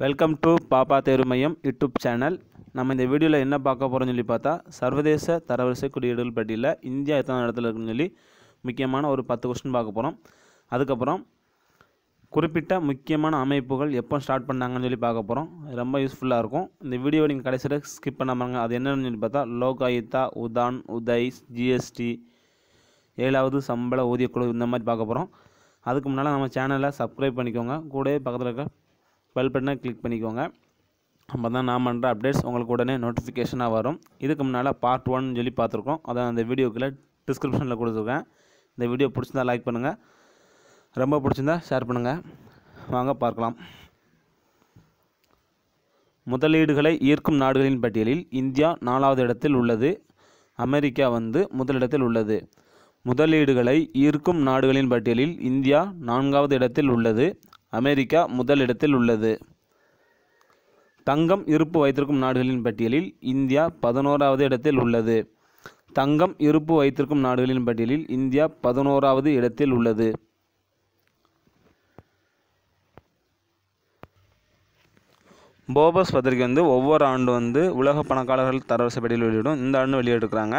welcome to பாப்பா தேர்வு மையம் யூடியூப் சேனல் நம்ம இந்த வீடியோவில் என்ன பார்க்க போகிறோம்னு சொல்லி பார்த்தா சர்வதேச தரவரிசை குறியீடுகள் பட்டியலில் இந்தியா எத்தனை இடத்துல இருக்குன்னு சொல்லி முக்கியமான ஒரு பத்து கொஸ்டின் பார்க்க போகிறோம் அதுக்கப்புறம் குறிப்பிட்ட முக்கியமான அமைப்புகள் எப்போ ஸ்டார்ட் பண்ணாங்கன்னு சொல்லி பார்க்க போகிறோம் ரொம்ப யூஸ்ஃபுல்லாக இருக்கும் இந்த வீடியோவை நீங்கள் கடைசியில் ஸ்கிப் பண்ண பாருங்க அது என்னென்னு சொல்லி பார்த்தா லோகாயுத்தா உதான் உதய்ஸ் ஜிஎஸ்டி ஏழாவது சம்பள ஊதியக்குழு இந்த மாதிரி பார்க்க போகிறோம் அதுக்கு முன்னால் நம்ம சேனலை சப்ஸ்கிரைப் பண்ணிக்கோங்க கூட பக்கத்தில் இருக்க பெல் பட்டனை கிளிக் பண்ணிக்கோங்க அப்போ தான் நான் பண்ணுற அப்டேட்ஸ் உங்களுக்கு உடனே நோட்டிஃபிகேஷனாக வரும் இதுக்கு முன்னால் பார்ட் ஒன்னு சொல்லி பார்த்துருக்கோம் அதான் அந்த வீடியோக்குள்ளே டிஸ்கிரிப்ஷனில் கொடுத்துருக்கேன் இந்த வீடியோ பிடிச்சிருந்தா லைக் பண்ணுங்கள் ரொம்ப பிடிச்சிருந்தா ஷேர் பண்ணுங்கள் வாங்க பார்க்கலாம் முதலீடுகளை ஈர்க்கும் நாடுகளின் பட்டியலில் இந்தியா நாலாவது இடத்தில் உள்ளது அமெரிக்கா வந்து முதலிடத்தில் உள்ளது முதலீடுகளை ஈர்க்கும் நாடுகளின் பட்டியலில் இந்தியா நான்காவது இடத்தில் உள்ளது அமெரிக்கா முதலிடத்தில் உள்ளது தங்கம் இருப்பு வைத்திருக்கும் நாடுகளின் பட்டியலில் இந்தியா பதினோராவது இடத்தில் உள்ளது தங்கம் இருப்பு வைத்திருக்கும் நாடுகளின் பட்டியலில் இந்தியா பதினோராவது இடத்தில் உள்ளது போபஸ் பத்திரிகை வந்து ஒவ்வொரு ஆண்டு வந்து உலக பணக்காரர்கள் தரவரிசை பட்டியல் வெளியிடும் இந்த ஆண்டு வெளியிட்டிருக்கிறாங்க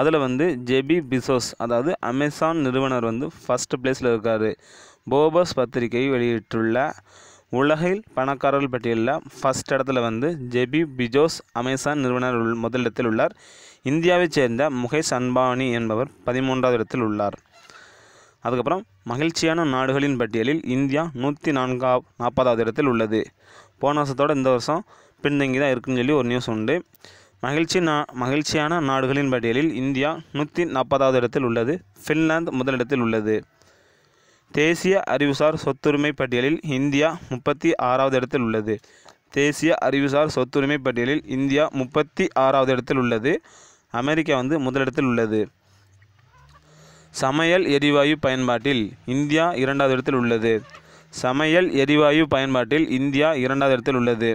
அதில் வந்து ஜெபி பிசோஸ் அதாவது அமேசான் நிறுவனர் வந்து ஃபஸ்ட் பிளேஸில் இருக்கார் போபஸ் பத்திரிகை வெளியிட்டுள்ள உலகில் பணக்காரர்கள் பட்டியலில் ஃபஸ்ட் இடத்துல வந்து ஜெபி பிஜோஸ் அமேசான் நிறுவனர் முதலிடத்தில் உள்ளார் இந்தியாவைச் சேர்ந்த முகேஷ் அன்பானி என்பவர் பதிமூன்றாவது இடத்தில் உள்ளார் அதுக்கப்புறம் மகிழ்ச்சியான நாடுகளின் பட்டியலில் இந்தியா நூற்றி நான்காவ் நாற்பதாவது இடத்தில் உள்ளது போன வருஷத்தோடு இந்த வருஷம் பின்தங்கி தான் இருக்குன்னு சொல்லி ஒரு நியூஸ் உண்டு மகிழ்ச்சி நா மகிழ்ச்சியான நாடுகளின் பட்டியலில் இந்தியா நூற்றி நாற்பதாவது இடத்தில் உள்ளது ஃபின்லாந்து முதலிடத்தில் உள்ளது தேசிய அறிவுசார் சொத்துரிமை பட்டியலில் இந்தியா முப்பத்தி ஆறாவது இடத்தில் உள்ளது தேசிய அறிவுசார் சொத்துரிமை பட்டியலில் இந்தியா முப்பத்தி ஆறாவது இடத்தில் உள்ளது அமெரிக்கா வந்து முதலிடத்தில் உள்ளது சமையல் எரிவாயு பயன்பாட்டில் இந்தியா இரண்டாவது இடத்தில் உள்ளது சமையல் எரிவாயு பயன்பாட்டில் இந்தியா இரண்டாவது இடத்தில் உள்ளது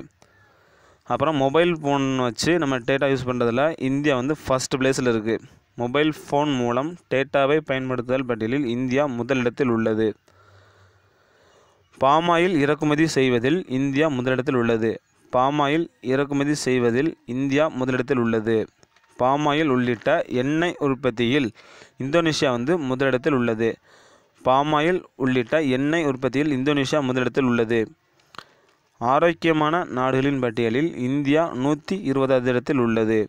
அப்புறம் மொபைல் ஃபோன் வச்சு நம்ம டேட்டா யூஸ் பண்ணுறதுல இந்தியா வந்து ஃபஸ்ட் பிளேஸில் இருக்குது மொபைல் ஃபோன் மூலம் டேட்டாவை பயன்படுத்துதல் பட்டியலில் இந்தியா முதலிடத்தில் உள்ளது பாமாயில் இறக்குமதி செய்வதில் இந்தியா முதலிடத்தில் உள்ளது பாமாயில் இறக்குமதி செய்வதில் இந்தியா முதலிடத்தில் உள்ளது பாமாயில் உள்ளிட்ட எண்ணெய் உற்பத்தியில் இந்தோனேஷியா வந்து முதலிடத்தில் உள்ளது பாமாயில் உள்ளிட்ட எண்ணெய் உற்பத்தியில் இந்தோனேஷியா முதலிடத்தில் உள்ளது ஆரோக்கியமான நாடுகளின் பட்டியலில் இந்தியா நூற்றி இருபதாவது இடத்தில் உள்ளது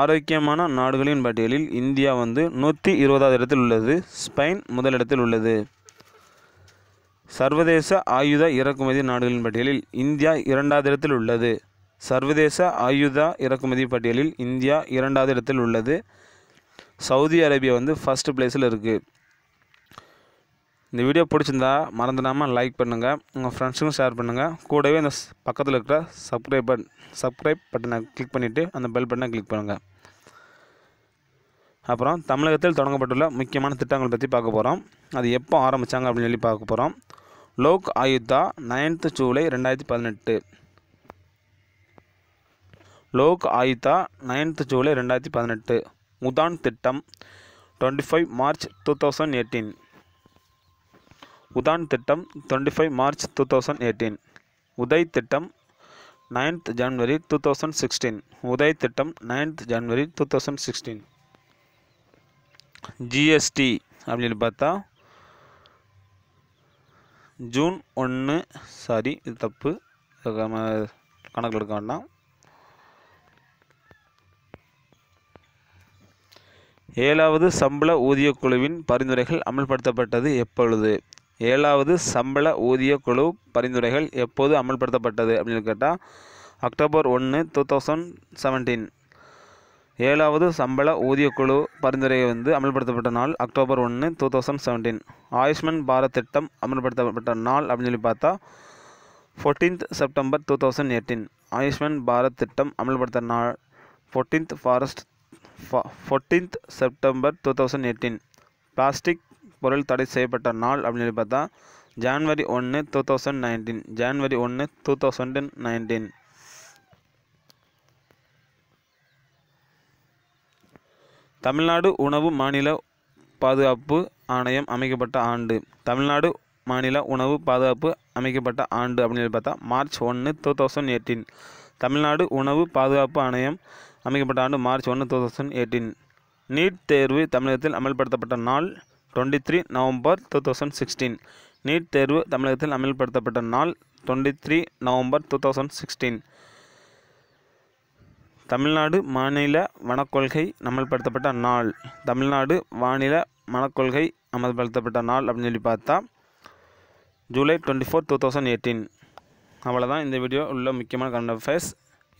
ஆரோக்கியமான நாடுகளின் பட்டியலில் இந்தியா வந்து நூற்றி இருபதாவது இடத்தில் உள்ளது ஸ்பெயின் முதலிடத்தில் உள்ளது சர்வதேச ஆயுத இறக்குமதி நாடுகளின் பட்டியலில் இந்தியா இரண்டாவது இடத்தில் உள்ளது சர்வதேச ஆயுத இறக்குமதி பட்டியலில் இந்தியா இரண்டாவது இடத்தில் உள்ளது சவுதி அரேபியா வந்து ஃபஸ்ட்டு பிளேஸில் இருக்குது இந்த வீடியோ பிடிச்சிருந்தா மறந்துடாமல் லைக் பண்ணுங்கள் உங்கள் ஃப்ரெண்ட்ஸுக்கும் ஷேர் பண்ணுங்கள் கூடவே இந்த பக்கத்தில் இருக்கிற சப்ஸ்கிரைப் பட் சப்ஸ்கிரைப் பட்டனை கிளிக் பண்ணிவிட்டு அந்த பெல் பட்டனை கிளிக் பண்ணுங்கள் அப்புறம் தமிழகத்தில் தொடங்கப்பட்டுள்ள முக்கியமான திட்டங்கள் பற்றி பார்க்க போகிறோம் அது எப்போ ஆரம்பித்தாங்க அப்படின்னு சொல்லி பார்க்க போகிறோம் லோக் ஆயுக்தா நைன்த்து ஜூலை ரெண்டாயிரத்தி பதினெட்டு லோக் ஆயுக்தா நைன்த்து ஜூலை ரெண்டாயிரத்தி பதினெட்டு உதான் திட்டம் twenty five March two thousand eighteen UDAN திட்டம் twenty five March two thousand eighteen Uday திட்டம் ninth January two thousand sixteen Uday திட்டம் ninth January two thousand sixteen GST அப்படின்னு பார்த்தா ஜூன் ஒன்று சாரி இது தப்பு கணக்கில் எடுக்க வேண்டாம் ஏழாவது சம்பள ஊதிய குழுவின் பரிந்துரைகள் அமல்படுத்தப்பட்டது எப்பொழுது ஏழாவது சம்பள ஊதிய குழு பரிந்துரைகள் எப்போது அமல்படுத்தப்பட்டது அப்படின்னு கேட்டால் அக்டோபர் ஒன்று டூ தௌசண்ட் செவன்டீன் ஏழாவது சம்பள ஊதிய குழு பரிந்துரை வந்து அமல்படுத்தப்பட்ட நாள் அக்டோபர் ஒன்று two thousand seventeen Ayushman Bharat திட்டம் அமல்படுத்தப்பட்ட நாள் அப்படின்னு சொல்லி பார்த்தா fourteenth September two thousand eighteen Ayushman Bharat திட்டம் அமல்படுத்த நாள் fourteenth forest fourteenth September two thousand eighteen plastic பொருள் தடை செய்யப்பட்ட நாள் அப்படின்னு சொல்லி பார்த்தா ஜான்வரி ஒன்று டூ தௌசண்ட் நைன்டீன் ஜான்வரி ஒன்று டூ தௌசண்ட் நைன்டீன் தமிழ்நாடு உணவு மாநில பாதுகாப்பு ஆணையம் அமைக்கப்பட்ட ஆண்டு தமிழ்நாடு மாநில உணவு பாதுகாப்பு அமைக்கப்பட்ட ஆண்டு அப்படின்னு சொல்லி பார்த்தா மார்ச் ஒன்று டூ தௌசண்ட் எயிட்டீன் தமிழ்நாடு உணவு பாதுகாப்பு ஆணையம் அமைக்கப்பட்ட ஆண்டு மார்ச் ஒன்று டூ தௌசண்ட் எயிட்டீன் நீட் தேர்வு தமிழகத்தில் அமல்படுத்தப்பட்ட நாள் twenty three November two thousand sixteen NEET தேர்வு தமிழகத்தில் அமல்படுத்தப்பட்ட நாள் twenty three November two thousand sixteen Tamil Nadu மாநில வனக்கொள்கை அமல்படுத்தப்பட்ட நாள் தமிழ்நாடு மாநில வனக்கொள்கை அமல்படுத்தப்பட்ட நாள் அப்படின்னு சொல்லி பார்த்தா July twenty four two thousand eighteen அவ்வளோதான் இந்த வீடியோ உள்ள முக்கியமான கரண்ட் அஃபேர்ஸ்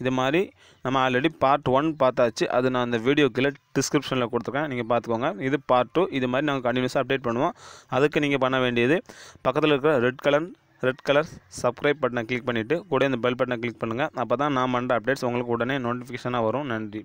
இது மாதிரி நம்ம ஆல்ரெடி பார்ட் ஒன் பார்த்தாச்சு அது நான் அந்த வீடியோ கீழே டிஸ்கிரிப்ஷனில் கொடுத்துருக்கேன் நீங்கள் பார்த்துக்கோங்க இது பார்ட் டூ இது மாதிரி நாங்கள் கண்டினியூஸாக அப்டேட் பண்ணுவோம் அதுக்கு நீங்கள் பண்ண வேண்டியது பக்கத்தில் இருக்கிற red colour red colour subscribe பட்டனை கிளிக் பண்ணிவிட்டு கூட இந்த பெல் பட்டனை கிளிக் பண்ணுங்கள் அப்போ தான் நான் பண்ணுற அப்டேட்ஸ் உங்களுக்கு உடனே நோட்டிஃபிகேஷனாக வரும் நன்றி